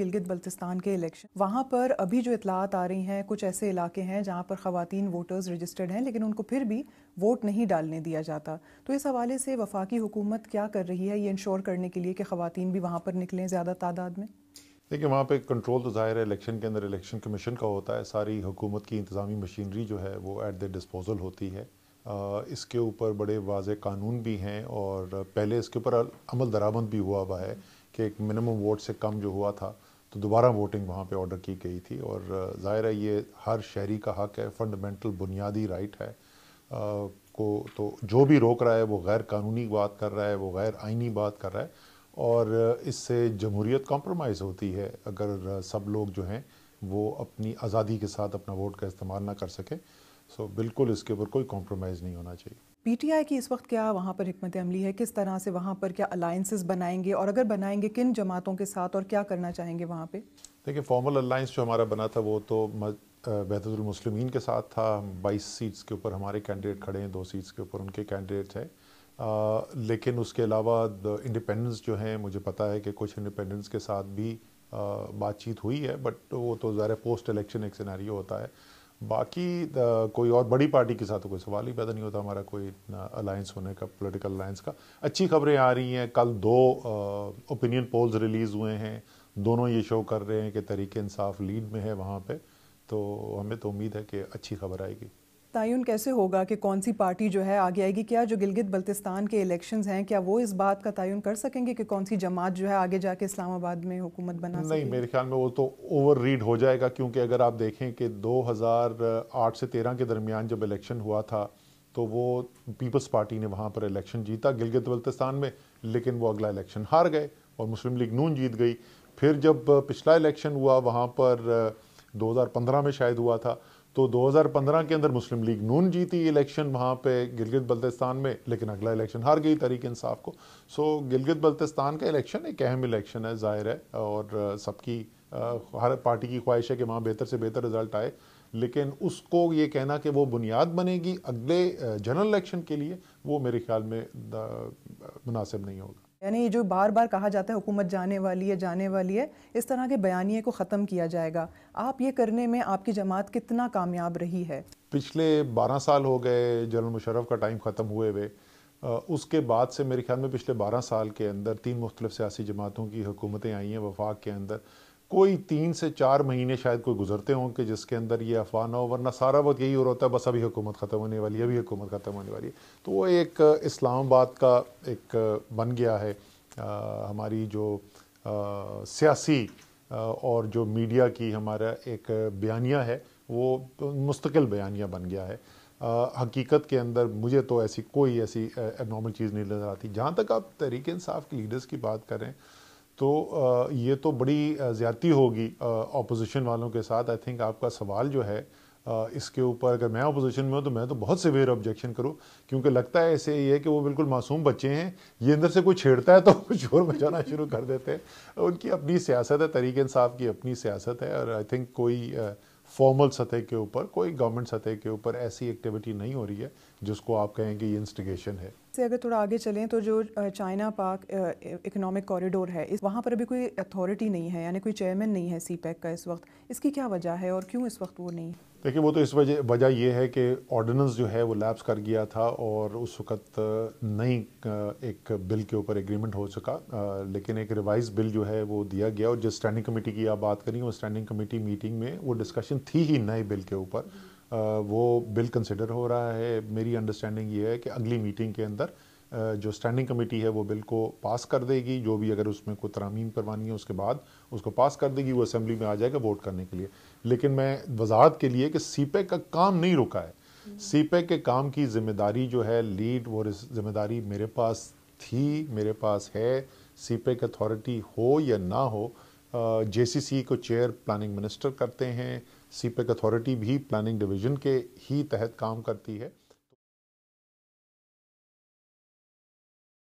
گلگت بلتستان کے الیکشن وہاں پر ابھی جو اطلاعات آ رہی ہیں کچھ ایسے علاقے ہیں جہاں پر خواتین ووٹرز رجسٹرڈ ہیں لیکن ان کو پھر بھی ووٹ نہیں ڈالنے دیا جاتا تو اس حوالے سے وفاقی حکومت کیا کر رہی ہے یہ انشور کرنے کے لیے کہ خواتین بھی وہاں پر نکلیں زیادہ تعداد میں دیکھیں وہاں پہ کنٹرول تو ظاہر ہے الیکشن کے اندر الیکشن کمیشن کا ہوتا ہے ساری حکومت کی انتظامی مشینری جو ہے وہ ایٹ دا ڈسپوزل ہوتی ہے اس کے اوپر بڑے واضح قانون بھی ہیں اور پہلے اس کے اوپر عمل درآمد بھی ہوا ہوا ہے کہ ایک منیمم ووٹ سے کم جو ہوا تھا تو دوبارہ ووٹنگ وہاں پہ آرڈر کی گئی تھی اور ظاہر ہے یہ ہر شہری کا حق ہے فنڈامنٹل بنیادی رائٹ ہے کو تو جو بھی روک رہا ہے وہ غیر قانونی بات کر رہا ہے وہ غیر آئینی بات کر رہا ہے اور اس سے جمہوریت کمپرومائز ہوتی ہے اگر سب لوگ جو ہیں وہ اپنی آزادی کے ساتھ اپنا ووٹ کا استعمال نہ کر سکیں سو بالکل اس کے اوپر کوئی کمپرومائز نہیں ہونا چاہیے پی ٹی آئی کی اس وقت کیا وہاں پر حکمت عملی ہے کس طرح سے وہاں پر کیا الائنسز بنائیں گے اور اگر بنائیں گے کن جماعتوں کے ساتھ اور کیا کرنا چاہیں گے وہاں پہ دیکھیں فارمل الائنس جو ہمارا بنا تھا وہ تو بحدت المسلمین کے ساتھ تھا بائیس سیٹس کے اوپر ہمارے کینڈیڈیٹ کھڑے ہیں دو سیٹس کے اوپر ان کے کینڈیڈیٹ ہیں لیکن اس کے علاوہ انڈیپینڈنس جو ہیں مجھے پتا ہے کہ کچھ انڈیپینڈنس کے ساتھ بھی بات چیت ہوئی ہے بٹ وہ تو ظاہر پوسٹ الیکشن ایک سیناریو ہوتا ہے باقی کوئی اور بڑی پارٹی کے ساتھ کوئی سوال ہی پیدا نہیں ہوتا ہمارا کوئی الائنس ہونے کا پولیٹیکل الائنس کا اچھی خبریں آ رہی ہیں کل دو اوپینین پولز ریلیز ہوئے ہیں دونوں یہ شو کر رہے ہیں کہ طریق انصاف لیڈ میں ہے وہاں پہ تو ہمیں تو امید ہے کہ اچھی خبر آئے گی تعین کیسے ہوگا کہ کون سی پارٹی جو ہے آگے آئے گی کیا جو گلگت بلتستان کے الیکشنز ہیں کیا وہ اس بات کا تعین کر سکیں گے کہ کون سی جماعت جو ہے آگے جا کے اسلام آباد میں حکومت بنا نہیں میرے خیال میں وہ تو اوور ریڈ ہو جائے گا کیونکہ اگر آپ دیکھیں کہ دو ہزار آٹھ سے تیرہ کے درمیان جب الیکشن ہوا تھا تو وہ پیپلز پارٹی نے وہاں پر الیکشن جیتا گلگت بلتستان میں لیکن وہ اگلا الیکشن ہار گئے اور مسلم لیگ نون جیت گئی پھر جب پچھلا الیکشن ہوا وہاں پر دو ہزار پندرہ میں شاید ہوا تھا تو دو ہزار پندرہ کے اندر مسلم لیگ نون جیتی الیکشن وہاں پہ گلگت بلتستان میں لیکن اگلا الیکشن ہار گئی طریقۂ انصاف کو سو گلگت بلتستان کا الیکشن ایک اہم الیکشن ہے ظاہر ہے اور سب کی ہر پارٹی کی خواہش ہے کہ وہاں بہتر سے بہتر رزلٹ آئے لیکن اس کو یہ کہنا کہ وہ بنیاد بنے گی اگلے جنرل الیکشن کے لیے وہ میرے خیال میں مناسب نہیں ہوگا یعنی یہ جو بار بار کہا جاتا ہے حکومت جانے والی ہے جانے والی ہے اس طرح کے بیانیے کو ختم کیا جائے گا آپ یہ کرنے میں آپ کی جماعت کتنا کامیاب رہی ہے پچھلے بارہ سال ہو گئے جنرل مشرف کا ٹائم ختم ہوئے ہوئے اس کے بعد سے میرے خیال میں پچھلے بارہ سال کے اندر تین مختلف سیاسی جماعتوں کی حکومتیں آئی ہیں وفاق کے اندر کوئی تین سے چار مہینے شاید کوئی گزرتے ہوں کہ جس کے اندر یہ افواہ ورنہ سارا وقت یہی ہو ہوتا ہے بس ابھی حکومت ختم ہونے والی ہے ابھی حکومت ختم ہونے والی ہے تو وہ ایک اسلام آباد کا ایک بن گیا ہے ہماری جو سیاسی اور جو میڈیا کی ہمارا ایک بیانیہ ہے وہ مستقل بیانیہ بن گیا ہے حقیقت کے اندر مجھے تو ایسی کوئی ایسی نارمل چیز نہیں نظر آتی جہاں تک آپ تحریک انصاف کے لیڈرز کی بات کریں تو یہ تو بڑی زیادتی ہوگی اپوزیشن والوں کے ساتھ آئی تھنک آپ کا سوال جو ہے اس کے اوپر اگر میں اپوزیشن میں ہوں تو میں تو بہت سویر آبجیکشن کروں کیونکہ لگتا ہے ایسے یہ ہے کہ وہ بالکل معصوم بچے ہیں یہ اندر سے کوئی چھیڑتا ہے تو شور بچانا شروع کر دیتے ہیں ان کی اپنی سیاست ہے طریق انصاف کی اپنی سیاست ہے اور آئی تھنک کوئی فارمل سطح کے اوپر کوئی گورنمنٹ سطح کے اوپر ایسی ایکٹیویٹی نہیں ہو رہی ہے جس کو آپ کہیں کہ یہ انسٹیگیشن ہے سے اگر تھوڑا آگے چلیں تو جو چائنا پاک اکنامک کوریڈور ہے وہاں پر ابھی کوئی اتھارٹی نہیں ہے یعنی کوئی چیئرمین نہیں ہے سی پیک کا اس وقت اس کی کیا وجہ ہے اور کیوں اس وقت وہ نہیں دیکھیے وہ تو اس وجہ یہ ہے کہ آرڈیننس جو ہے وہ لیپس کر گیا تھا اور اس وقت نئی ایک بل کے اوپر اگریمنٹ ہو چکا لیکن ایک ریوائز بل جو ہے وہ دیا گیا اور جس اسٹینڈنگ کمیٹی کی آپ بات کریں وہ کمیٹی میٹنگ میں وہ ڈسکشن تھی ہی نئے بل کے اوپر وہ بل کنسیڈر ہو رہا ہے میری انڈرسٹینڈنگ یہ ہے کہ اگلی میٹنگ کے اندر جو اسٹینڈنگ کمیٹی ہے وہ بل کو پاس کر دے گی جو بھی اگر اس میں کوئی ترامیم کروانی ہے اس کے بعد اس کو پاس کر دے گی وہ اسمبلی میں آ جائے گا ووٹ کرنے کے لیے لیکن میں وضاحت کے لیے کہ سی پیک e کا کام نہیں رکا ہے سی پیک e کے کام کی ذمہ داری جو ہے لیڈ وہ ذمہ داری میرے پاس تھی میرے پاس ہے سی پیک اتھارٹی ہو یا نہ ہو جے سی سی کو چیئر پلاننگ منسٹر کرتے ہیں سی پیک اتھارٹی بھی پلاننگ ڈویژن کے ہی تحت کام کرتی ہے